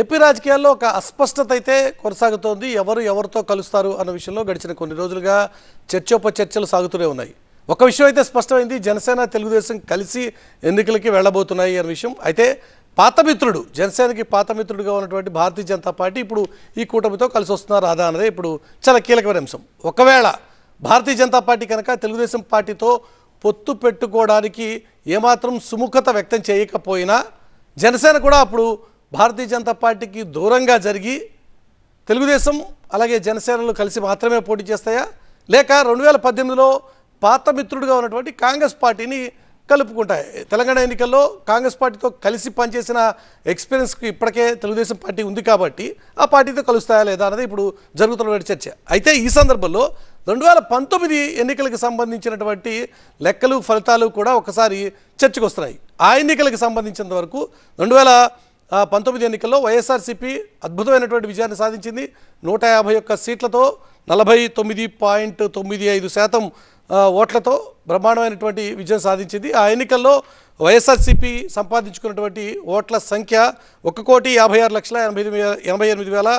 AP రాజకీయాల్లో ఒక అస్పష్టత అయితే కొనసాగుతోంది ఎవరు ఎవరితో కలుస్తారు అన్న విషయంలో గడిచిన కొన్ని రోజులుగా చర్చోపచర్చలు సాగుతూనే ఉన్నాయి ఒక విషయం అయితే స్పష్టమైంది జనసేన తెలుగుదేశం కలిసి ఎన్నికలకి వెళ్ళబోతున్నాయి అనే విషయం అయితే పాత మిత్రుడు జనసేనకి పాత మిత్రుడుగా ఉన్నటువంటి భారతీయ జనతా పార్టీ ఇప్పుడు ఈ కూటమితో కలిసి వస్తున్నారు రాదా అన్నదే ఇప్పుడు చాలా కీలకమైన అంశం ఒకవేళ భారతీయ జనతా పార్టీ కనుక తెలుగుదేశం పార్టీతో పొత్తు పెట్టుకోవడానికి ఏమాత్రం సుముఖత వ్యక్తం చేయకపోయినా జనసేన కూడా అప్పుడు భారతీయ జనతా పార్టీకి దూరంగా జరిగి తెలుగుదేశం అలాగే జనసేనలు కలిసి మాత్రమే పోటీ చేస్తాయా లేక రెండు వేల పద్దెనిమిదిలో పాత మిత్రుడిగా ఉన్నటువంటి కాంగ్రెస్ పార్టీని కలుపుకుంటాయి తెలంగాణ ఎన్నికల్లో కాంగ్రెస్ పార్టీతో కలిసి పనిచేసిన ఎక్స్పీరియన్స్కి ఇప్పటికే తెలుగుదేశం పార్టీ ఉంది కాబట్టి ఆ పార్టీతో కలుస్తాయా లేదా అనేది ఇప్పుడు జరుగుతున్నటువంటి చర్చ అయితే ఈ సందర్భంలో రెండు వేల పంతొమ్మిది ఎన్నికలకు సంబంధించినటువంటి లెక్కలు ఫలితాలు కూడా ఒకసారి చర్చకు వస్తున్నాయి ఆ ఎన్నికలకు సంబంధించినంత వరకు రెండు వేల పంతొమ్మిది ఎన్నికల్లో వైఎస్ఆర్సిపి అద్భుతమైనటువంటి విజయాన్ని సాధించింది నూట యాభై ఒక్క సీట్లతో నలభై తొమ్మిది పాయింట్ తొమ్మిది ఐదు శాతం ఓట్లతో బ్రహ్మాండమైనటువంటి విజయం సాధించింది ఆ ఎన్నికల్లో వైఎస్ఆర్సిపి సంపాదించుకున్నటువంటి ఓట్ల సంఖ్య ఒక కోటి యాభై ఆరు లక్షల ఎనభై ఎనభై ఎనిమిది వేల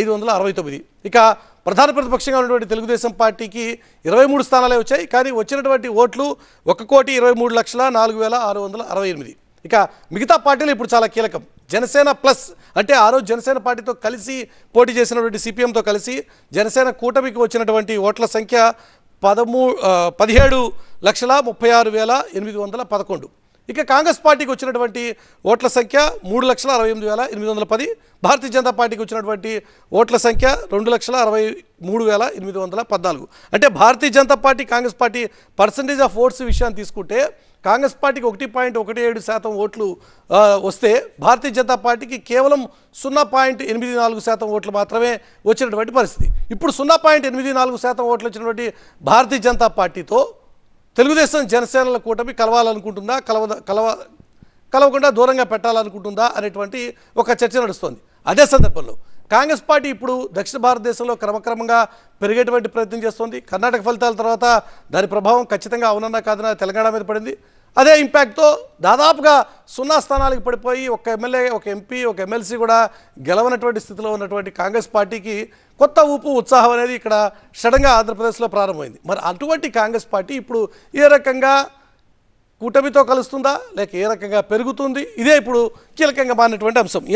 ఐదు వందల అరవై తొమ్మిది ఇక ప్రధాన ప్రతిపక్షంగా ఉన్నటువంటి తెలుగుదేశం పార్టీకి ఇరవై మూడు స్థానాలే వచ్చాయి కానీ వచ్చినటువంటి ఓట్లు ఒక కోటి ఇరవై మూడు లక్షల నాలుగు వేల ఆరు వందల అరవై ఎనిమిది ఇక మిగతా పార్టీలు ఇప్పుడు చాలా కీలకం జనసేన ప్లస్ అంటే ఆ రోజు జనసేన పార్టీతో కలిసి పోటీ చేసినటువంటి సిపిఎంతో కలిసి జనసేన కూటమికి వచ్చినటువంటి ఓట్ల సంఖ్య పదమూ పదిహేడు లక్షల ముప్పై ఆరు వేల ఎనిమిది వందల పదకొండు ఇక కాంగ్రెస్ పార్టీకి వచ్చినటువంటి ఓట్ల సంఖ్య మూడు లక్షల అరవై ఎనిమిది వేల ఎనిమిది వందల పది భారతీయ జనతా పార్టీకి వచ్చినటువంటి ఓట్ల సంఖ్య రెండు లక్షల అరవై మూడు వేల ఎనిమిది వందల పద్నాలుగు అంటే Bharatiya Janata party Congress party percentage of votes విషయాన్ని తీసుకుంటే కాంగ్రెస్ పార్టీకి ఒకటి పాయింట్ ఒకటి ఏడు శాతం ఓట్లు వస్తే భారతీయ జనతా పార్టీకి కేవలం సున్నా పాయింట్ ఎనిమిది నాలుగు శాతం ఓట్లు మాత్రమే వచ్చినటువంటి పరిస్థితి ఇప్పుడు సున్నా పాయింట్ ఎనిమిది నాలుగు శాతం ఓట్లు వచ్చినటువంటి భారతీయ జనతా పార్టీతో తెలుగుదేశం జనసేనల కూటమి కలవాలనుకుంటుందా కలవ కలవ కలవకుండా దూరంగా పెట్టాలనుకుంటుందా అనేటువంటి ఒక చర్చ నడుస్తోంది అదే సందర్భంలో కాంగ్రెస్ పార్టీ ఇప్పుడు దక్షిణ భారతదేశంలో క్రమక్రమంగా పెరిగేటువంటి ప్రయత్నం చేస్తోంది కర్ణాటక ఫలితాల తర్వాత దాని ప్రభావం ఖచ్చితంగా అవునన్నా కాదన్నా తెలంగాణ మీద పడింది అదే ఇంపాక్ట్తో దాదాపుగా సున్నా స్థానాలకు పడిపోయి ఒక ఎమ్మెల్యే ఒక ఎంపీ ఒక ఎమ్మెల్సీ కూడా గెలవనటువంటి స్థితిలో ఉన్నటువంటి కాంగ్రెస్ పార్టీకి కొత్త ఊపు ఉత్సాహం అనేది ఇక్కడ షడంగా ఆంధ్రప్రదేశ్లో ప్రారంభమైంది మరి అటువంటి కాంగ్రెస్ పార్టీ ఇప్పుడు ఏ రకంగా కూటమితో కలుస్తుందా లేక ఏ రకంగా పెరుగుతుంది ఇదే ఇప్పుడు కీలకంగా మారినటువంటి అంశం